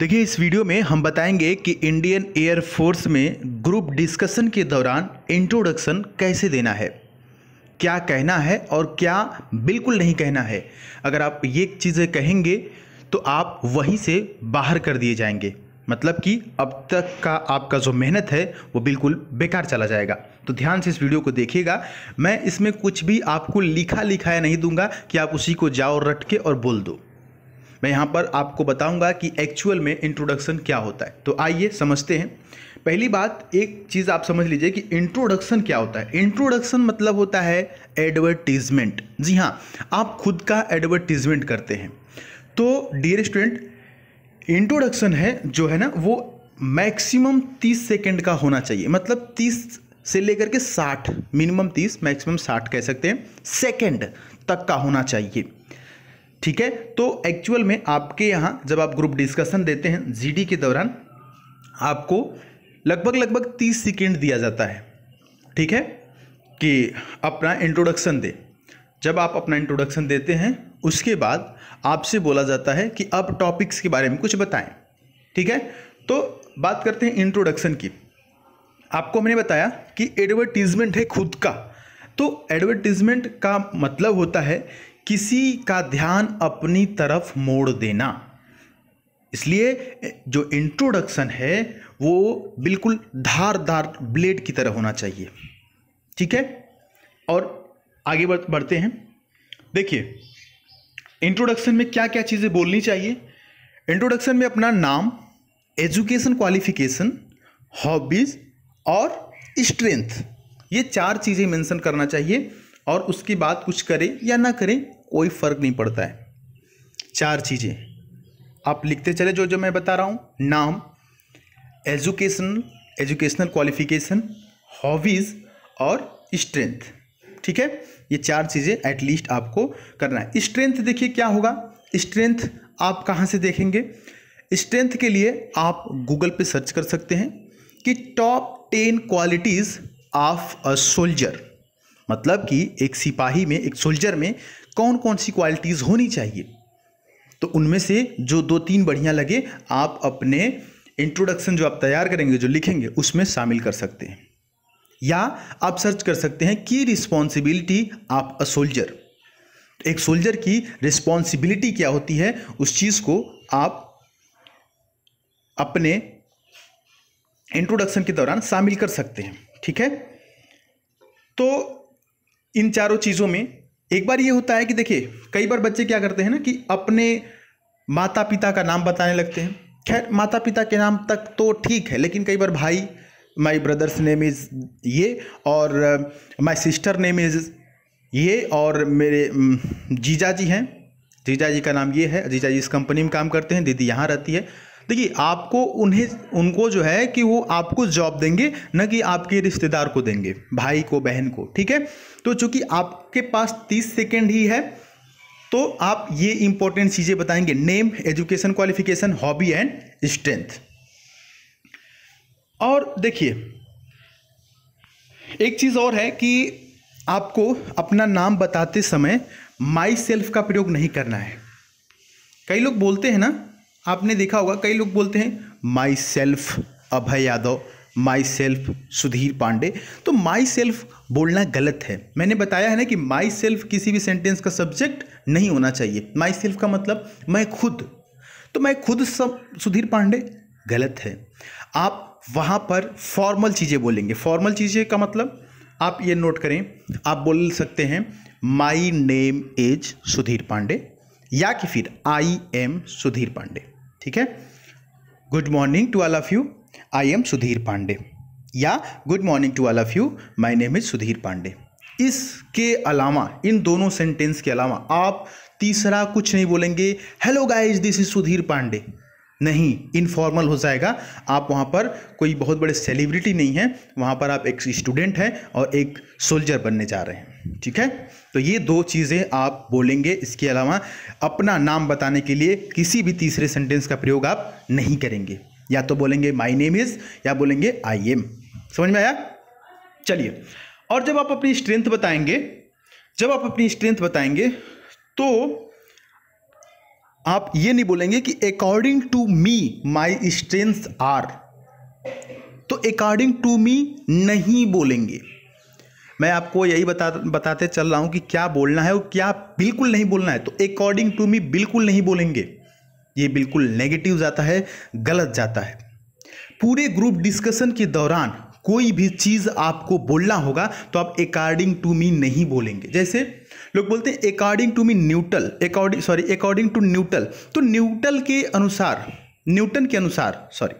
देखिए इस वीडियो में हम बताएंगे कि इंडियन एयर फोर्स में ग्रुप डिस्कशन के दौरान इंट्रोडक्शन कैसे देना है क्या कहना है और क्या बिल्कुल नहीं कहना है अगर आप ये चीज़ें कहेंगे तो आप वहीं से बाहर कर दिए जाएंगे मतलब कि अब तक का आपका जो मेहनत है वो बिल्कुल बेकार चला जाएगा तो ध्यान से इस वीडियो को देखिएगा मैं इसमें कुछ भी आपको लिखा लिखाया नहीं दूंगा कि आप उसी को जाओ रट के और बोल दो मैं यहाँ पर आपको बताऊँगा कि एक्चुअल में इंट्रोडक्शन क्या होता है तो आइए समझते हैं पहली बात एक चीज़ आप समझ लीजिए कि इंट्रोडक्शन क्या होता है इंट्रोडक्शन मतलब होता है एडवर्टीजमेंट जी हाँ आप खुद का एडवर्टीजमेंट करते हैं तो डियर स्टूडेंट इंट्रोडक्शन है जो है ना वो मैक्सिमम तीस सेकेंड का होना चाहिए मतलब तीस से लेकर के साठ मिनिमम तीस मैक्सिमम साठ कह सकते हैं सेकेंड तक का होना चाहिए ठीक है तो एक्चुअल में आपके यहाँ जब आप ग्रुप डिस्कशन देते हैं जीडी के दौरान आपको लगभग लगभग तीस सेकेंड दिया जाता है ठीक है कि अपना इंट्रोडक्शन दे जब आप अपना इंट्रोडक्शन देते हैं उसके बाद आपसे बोला जाता है कि आप टॉपिक्स के बारे में कुछ बताएं ठीक है तो बात करते हैं इंट्रोडक्शन की आपको हमने बताया कि एडवर्टीजमेंट है खुद का तो एडवर्टीजमेंट का मतलब होता है किसी का ध्यान अपनी तरफ मोड़ देना इसलिए जो इंट्रोडक्शन है वो बिल्कुल धारदार ब्लेड की तरह होना चाहिए ठीक है और आगे बढ़ते हैं देखिए इंट्रोडक्शन में क्या क्या चीज़ें बोलनी चाहिए इंट्रोडक्शन में अपना नाम एजुकेशन क्वालिफिकेशन हॉबीज़ और स्ट्रेंथ ये चार चीज़ें मेंशन करना चाहिए और उसके बाद कुछ करें या ना करें कोई फ़र्क नहीं पड़ता है चार चीज़ें आप लिखते चले जो जो मैं बता रहा हूँ नाम एजुकेशनल एजुकेशनल क्वालिफिकेशन हॉबीज़ और स्ट्रेंथ ठीक है ये चार चीज़ें एटलीस्ट आपको करना है स्ट्रेंथ देखिए क्या होगा स्ट्रेंथ आप कहाँ से देखेंगे स्ट्रेंथ के लिए आप गूगल पे सर्च कर सकते हैं कि top ten qualities of a soldier मतलब कि एक सिपाही में एक सोल्जर में कौन कौन सी क्वालिटीज़ होनी चाहिए तो उनमें से जो दो तीन बढ़िया लगे आप अपने इंट्रोडक्शन जो आप तैयार करेंगे जो लिखेंगे उसमें शामिल कर सकते हैं या आप सर्च कर सकते हैं की रिस्पॉन्सिबिलिटी आप अ सोल्जर तो एक सोल्जर की रिस्पॉन्सिबिलिटी क्या होती है उस चीज़ को आप अपने इंट्रोडक्शन के दौरान शामिल कर सकते हैं ठीक है तो इन चारों चीज़ों में एक बार ये होता है कि देखिए कई बार बच्चे क्या करते हैं ना कि अपने माता पिता का नाम बताने लगते हैं खैर माता पिता के नाम तक तो ठीक है लेकिन कई बार भाई माई ब्रदर्स नेम इज़ ये और माई सिस्टर नेम इज़ ये और मेरे um, जीजा जी हैं जीजा जी का नाम ये है जीजा जी इस कंपनी में काम करते हैं दीदी यहाँ रहती है देखिए आपको उन्हें उनको जो है कि वो आपको जॉब देंगे न कि आपके रिश्तेदार को देंगे भाई को बहन को ठीक है तो चूंकि आपके पास तीस सेकेंड ही है तो आप ये इंपॉर्टेंट चीज़ें बताएंगे name education qualification hobby and strength और देखिए एक चीज़ और है कि आपको अपना नाम बताते समय माई सेल्फ का प्रयोग नहीं करना है कई लोग बोलते हैं ना आपने देखा होगा कई लोग बोलते हैं myself Abhay Yadav myself Sudhir Pandey तो माई सेल्फ बोलना गलत है मैंने बताया है ना कि माई सेल्फ किसी भी सेंटेंस का सब्जेक्ट नहीं होना चाहिए माई सेल्फ का मतलब मैं खुद तो मैं खुद सब सुधीर पांडे गलत है आप वहाँ पर फॉर्मल चीज़ें बोलेंगे फॉर्मल चीज़ें का मतलब आप ये नोट करें आप बोल सकते हैं my name is Sudhir Pandey या कि फिर आई एम सुधीर पांडे ठीक है good morning to all of you I am Sudhir Pandey या good morning to all of you my name is Sudhir Pandey इसके अलावा इन दोनों सेंटेंस के अलावा आप तीसरा कुछ नहीं बोलेंगे hello guys this is Sudhir Pandey नहीं इनफॉर्मल हो जाएगा आप वहाँ पर कोई बहुत बड़े सेलिब्रिटी नहीं है वहाँ पर आप एक स्टूडेंट हैं और एक सोल्जर बनने जा रहे हैं ठीक है तो ये दो चीज़ें आप बोलेंगे इसके अलावा अपना नाम बताने के लिए किसी भी तीसरे सेंटेंस का प्रयोग आप नहीं करेंगे या तो बोलेंगे माई नेम इज़ या बोलेंगे आई एम समझ में आया चलिए और जब आप अपनी स्ट्रेंथ बताएंगे जब आप अपनी स्ट्रेंथ बताएंगे तो आप ये नहीं बोलेंगे कि according to me my strength are तो अकॉर्डिंग टू मी नहीं बोलेंगे मैं आपको यही बता बताते चल रहा हूं कि क्या बोलना है और क्या बिल्कुल नहीं बोलना है तो अकॉर्डिंग टू मी बिल्कुल नहीं बोलेंगे ये बिल्कुल नेगेटिव जाता है गलत जाता है पूरे ग्रुप डिस्कशन के दौरान कोई भी चीज़ आपको बोलना होगा तो आप अकॉर्डिंग टू मी नहीं बोलेंगे जैसे लोग बोलते हैं according to me Newton according sorry according to Newton तो न्यूटल के अनुसार न्यूटन के अनुसार सॉरी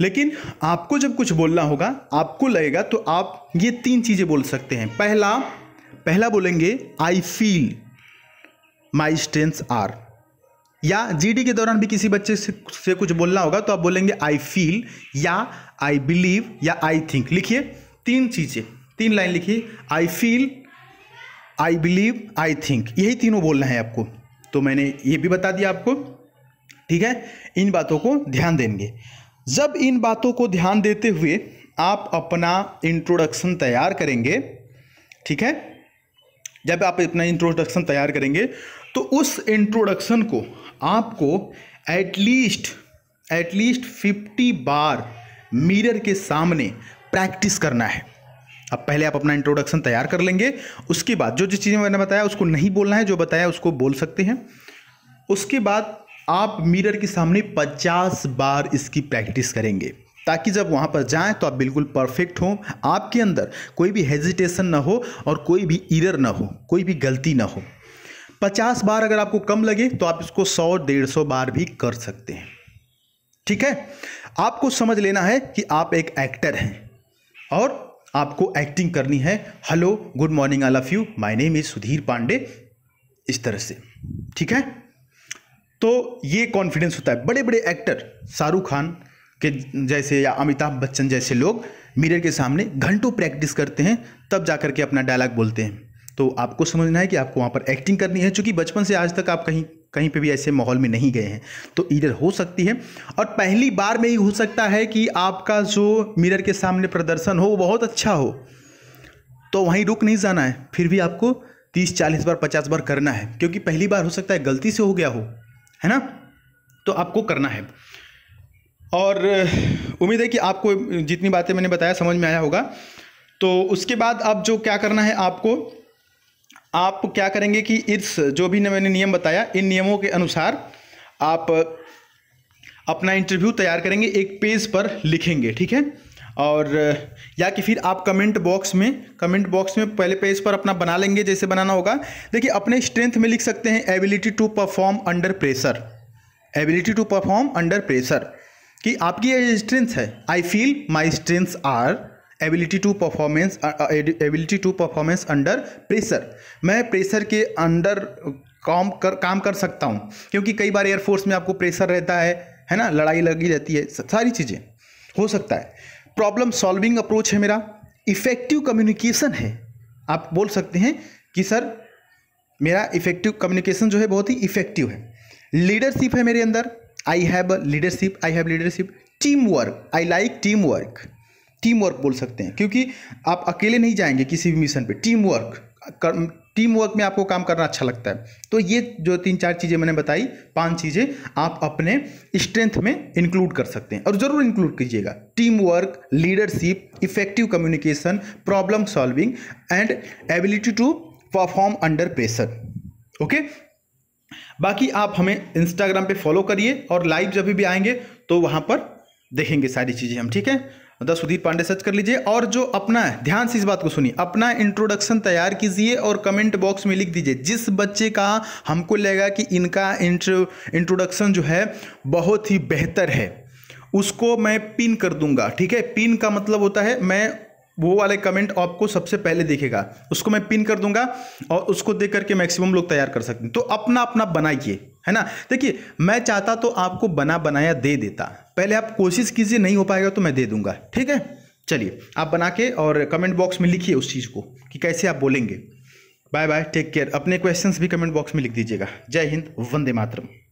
लेकिन आपको जब कुछ बोलना होगा आपको लगेगा तो आप ये तीन चीज़ें बोल सकते हैं पहला पहला बोलेंगे I feel my strengths are या जीडी के दौरान भी किसी बच्चे से, से कुछ बोलना होगा तो आप बोलेंगे आई फील या आई बिलीव या आई थिंक लिखिए तीन चीज़ें तीन लाइन लिखिए I feel I believe I think यही तीनों बोलना है आपको तो मैंने ये भी बता दिया आपको ठीक है इन बातों को ध्यान देंगे जब इन बातों को ध्यान देते हुए आप अपना इंट्रोडक्शन तैयार करेंगे ठीक है जब आप अपना इंट्रोडक्शन तैयार करेंगे तो उस इंट्रोडक्शन को आपको एटलीस्ट एटलीस्ट फिफ्टी बार मिरर के सामने प्रैक्टिस करना है अब पहले आप अपना इंट्रोडक्शन तैयार कर लेंगे उसके बाद जो जो चीज़ें मैंने बताया उसको नहीं बोलना है जो बताया उसको बोल सकते हैं उसके बाद आप मिरर के सामने 50 बार इसकी प्रैक्टिस करेंगे ताकि जब वहाँ पर जाएं तो आप बिल्कुल परफेक्ट हों आपके अंदर कोई भी हेजिटेशन ना हो और कोई भी इरर ना हो कोई भी गलती ना हो 50 बार अगर आपको कम लगे तो आप इसको 100 डेढ़ सौ बार भी कर सकते हैं ठीक है आपको समझ लेना है कि आप एक एक्टर हैं और आपको एक्टिंग करनी है hello good morning I love you my name is Sudhir Pandey इस तरह से ठीक है तो ये कॉन्फिडेंस होता है बड़े बड़े एक्टर शाहरुख खान के जैसे या अमिताभ बच्चन जैसे लोग मिरर के सामने घंटों प्रैक्टिस करते हैं तब जा करके अपना डायलॉग बोलते हैं तो आपको समझना है कि आपको वहाँ पर एक्टिंग करनी है क्योंकि बचपन से आज तक आप कहीं कहीं पे भी ऐसे माहौल में नहीं गए हैं तो इधर हो सकती है और पहली बार में ही हो सकता है कि आपका जो मिरर के सामने प्रदर्शन हो वो बहुत अच्छा हो तो वहीं रुक नहीं जाना है फिर भी आपको तीस चालीस बार पचास बार करना है क्योंकि पहली बार हो सकता है गलती से हो गया हो है ना तो आपको करना है और उम्मीद है कि आपको जितनी बातें मैंने बताया समझ में आया होगा तो उसके बाद अब जो क्या करना है आपको आप क्या करेंगे कि इस जो भी मैंने नियम बताया इन नियमों के अनुसार आप अपना इंटरव्यू तैयार करेंगे एक पेज पर लिखेंगे ठीक है और या कि फिर आप कमेंट बॉक्स में कमेंट बॉक्स में पहले पेज पर अपना बना लेंगे जैसे बनाना होगा देखिए अपने स्ट्रेंथ में लिख सकते हैं ability to perform under pressure ability to perform under pressure कि आपकी ये स्ट्रेंथ है I feel my strengths are ability to performance ability to performance under pressure मैं प्रेशर के अंडर uh, काम कर काम कर सकता हूँ क्योंकि कई बार एयरफोर्स में आपको प्रेशर रहता है है ना लड़ाई लगी रहती है सारी चीज़ें हो सकता है प्रॉब्लम सॉल्विंग अप्रोच है मेरा इफ़ेक्टिव कम्युनिकेशन है आप बोल सकते हैं कि सर मेरा इफ़ेक्टिव कम्युनिकेशन जो है बहुत ही इफ़ेक्टिव है लीडरशिप है मेरे अंदर I have leadership I have leadership team work I like team work team work बोल सकते हैं क्योंकि आप अकेले नहीं जाएंगे किसी भी मिशन पे टीम वर्क कर, टीम वर्क में आपको काम करना अच्छा लगता है तो ये जो तीन चार चीज़ें मैंने बताई पांच चीज़ें आप अपने स्ट्रेंथ में इंक्लूड कर सकते हैं और ज़रूर इंक्लूड कीजिएगा team work leadership effective communication problem solving and ability to perform under pressure okay बाकी आप हमें इंस्टाग्राम पे फॉलो करिए और लाइव जब भी आएंगे तो वहाँ पर देखेंगे सारी चीज़ें हम ठीक है मतलब सुधीर पांडे सर्च कर लीजिए और जो अपना ध्यान से इस बात को सुनिए अपना इंट्रोडक्शन तैयार कीजिए और कमेंट बॉक्स में लिख दीजिए जिस बच्चे का हमको लगेगा कि इनका इंट्रोडक्शन जो है बहुत ही बेहतर है उसको मैं पिन कर दूंगा ठीक है पिन का मतलब होता है मैं वो वाले कमेंट आपको सबसे पहले देखेगा उसको मैं पिन कर दूंगा और उसको देख करके मैक्सिमम लोग तैयार कर सकते हैं तो अपना अपना बनाइए है ना देखिए मैं चाहता तो आपको बना बनाया दे देता पहले आप कोशिश कीजिए नहीं हो पाएगा तो मैं दे दूंगा ठीक है चलिए आप बना के और कमेंट बॉक्स में लिखिए उस चीज़ को कि कैसे आप बोलेंगे बाय बाय टेक केयर अपने क्वेश्चंस भी कमेंट बॉक्स में लिख दीजिएगा जय हिंद वंदे मातरम